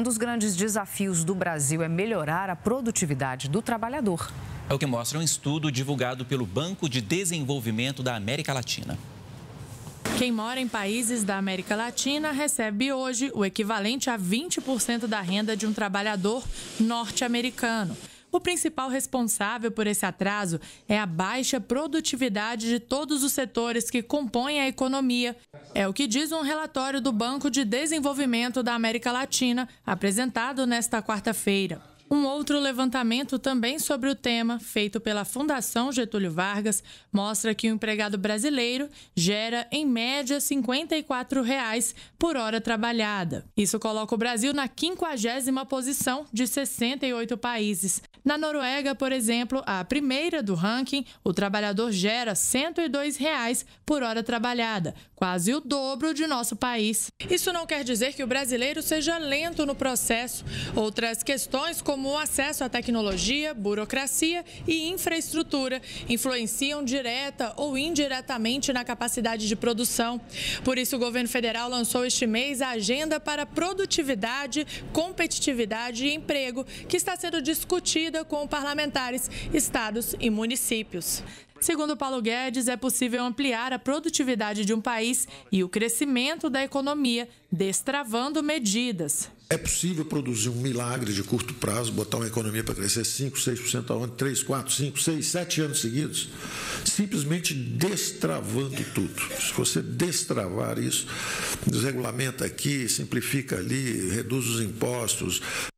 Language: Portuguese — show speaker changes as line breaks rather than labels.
Um dos grandes desafios do Brasil é melhorar a produtividade do trabalhador.
É o que mostra um estudo divulgado pelo Banco de Desenvolvimento da América Latina.
Quem mora em países da América Latina recebe hoje o equivalente a 20% da renda de um trabalhador norte-americano. O principal responsável por esse atraso é a baixa produtividade de todos os setores que compõem a economia. É o que diz um relatório do Banco de Desenvolvimento da América Latina, apresentado nesta quarta-feira. Um outro levantamento também sobre o tema, feito pela Fundação Getúlio Vargas, mostra que o empregado brasileiro gera, em média, R$ 54 reais por hora trabalhada. Isso coloca o Brasil na 50 posição de 68 países. Na Noruega, por exemplo, a primeira do ranking, o trabalhador gera R$ 102 reais por hora trabalhada, quase o dobro de nosso país. Isso não quer dizer que o brasileiro seja lento no processo. Outras questões, como o acesso à tecnologia, burocracia e infraestrutura, influenciam direta ou indiretamente na capacidade de produção. Por isso, o governo federal lançou este mês a Agenda para Produtividade, Competitividade e Emprego, que está sendo discutida com parlamentares, estados e municípios. Segundo Paulo Guedes, é possível ampliar a produtividade de um país e o crescimento da economia, destravando medidas.
É possível produzir um milagre de curto prazo, botar uma economia para crescer 5, 6% ao ano, 3, 4, 5, 6, 7 anos seguidos, simplesmente destravando tudo. Se você destravar isso, desregulamenta aqui, simplifica ali, reduz os impostos,